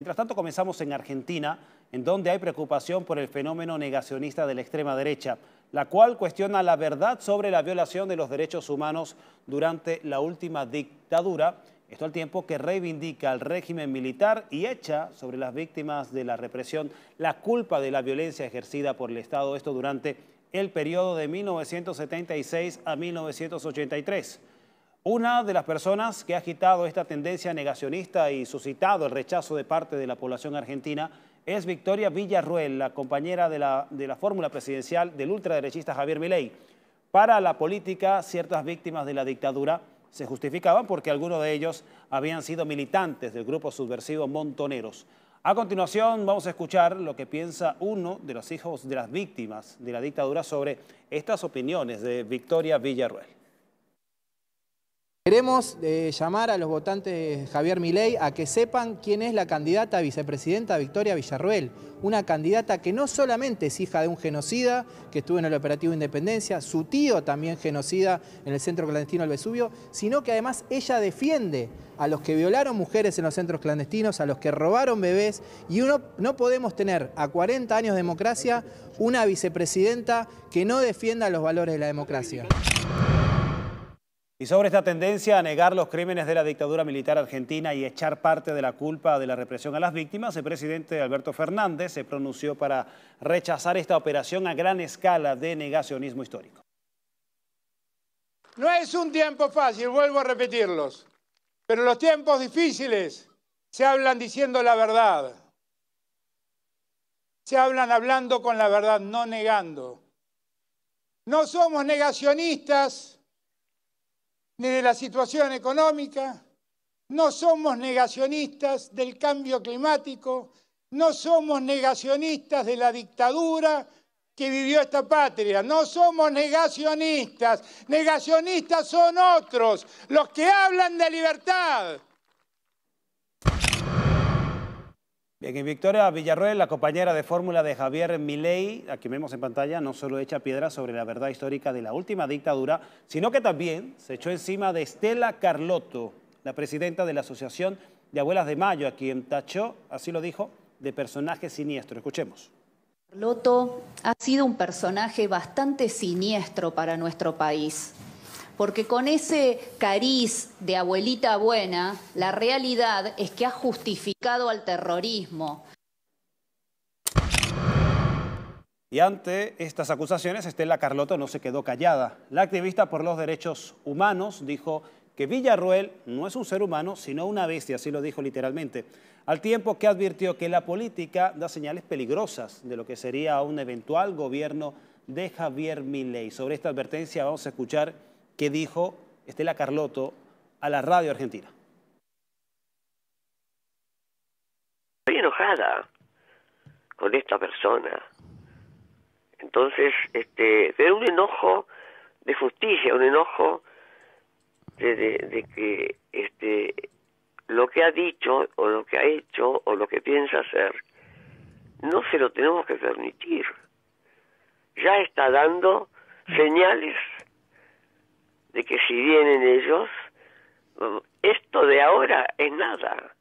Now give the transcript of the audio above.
Mientras tanto, comenzamos en Argentina, en donde hay preocupación por el fenómeno negacionista de la extrema derecha, la cual cuestiona la verdad sobre la violación de los derechos humanos durante la última dictadura, esto al tiempo que reivindica al régimen militar y echa sobre las víctimas de la represión la culpa de la violencia ejercida por el Estado, esto durante el periodo de 1976 a 1983. Una de las personas que ha agitado esta tendencia negacionista y suscitado el rechazo de parte de la población argentina es Victoria Villarruel, la compañera de la, de la fórmula presidencial del ultraderechista Javier Milei. Para la política, ciertas víctimas de la dictadura se justificaban porque algunos de ellos habían sido militantes del grupo subversivo Montoneros. A continuación vamos a escuchar lo que piensa uno de los hijos de las víctimas de la dictadura sobre estas opiniones de Victoria Villarruel. Queremos eh, llamar a los votantes Javier Milei a que sepan quién es la candidata a vicepresidenta Victoria Villarruel, una candidata que no solamente es hija de un genocida que estuvo en el operativo Independencia, su tío también genocida en el centro clandestino del Vesubio, sino que además ella defiende a los que violaron mujeres en los centros clandestinos, a los que robaron bebés, y uno, no podemos tener a 40 años de democracia una vicepresidenta que no defienda los valores de la democracia. Y sobre esta tendencia a negar los crímenes de la dictadura militar argentina y echar parte de la culpa de la represión a las víctimas, el presidente Alberto Fernández se pronunció para rechazar esta operación a gran escala de negacionismo histórico. No es un tiempo fácil, vuelvo a repetirlos, pero los tiempos difíciles se hablan diciendo la verdad. Se hablan hablando con la verdad, no negando. No somos negacionistas ni de la situación económica, no somos negacionistas del cambio climático, no somos negacionistas de la dictadura que vivió esta patria, no somos negacionistas, negacionistas son otros, los que hablan de libertad, En Victoria Villarroel, la compañera de fórmula de Javier Milei, a quien vemos en pantalla, no solo echa piedra sobre la verdad histórica de la última dictadura, sino que también se echó encima de Estela Carlotto, la presidenta de la Asociación de Abuelas de Mayo, a quien tachó, así lo dijo, de personaje siniestro. Escuchemos. Carlotto ha sido un personaje bastante siniestro para nuestro país porque con ese cariz de abuelita buena, la realidad es que ha justificado al terrorismo. Y ante estas acusaciones, Estela Carlota no se quedó callada. La activista por los derechos humanos dijo que Villarruel no es un ser humano, sino una bestia, así lo dijo literalmente, al tiempo que advirtió que la política da señales peligrosas de lo que sería un eventual gobierno de Javier Milei. Sobre esta advertencia vamos a escuchar que dijo Estela Carlotto a la radio argentina. Estoy enojada con esta persona. Entonces, este, pero un enojo de justicia, un enojo de, de, que este, lo que ha dicho o lo que ha hecho o lo que piensa hacer, no se lo tenemos que permitir. Ya está dando señales de que si vienen ellos, mm, esto de ahora es nada.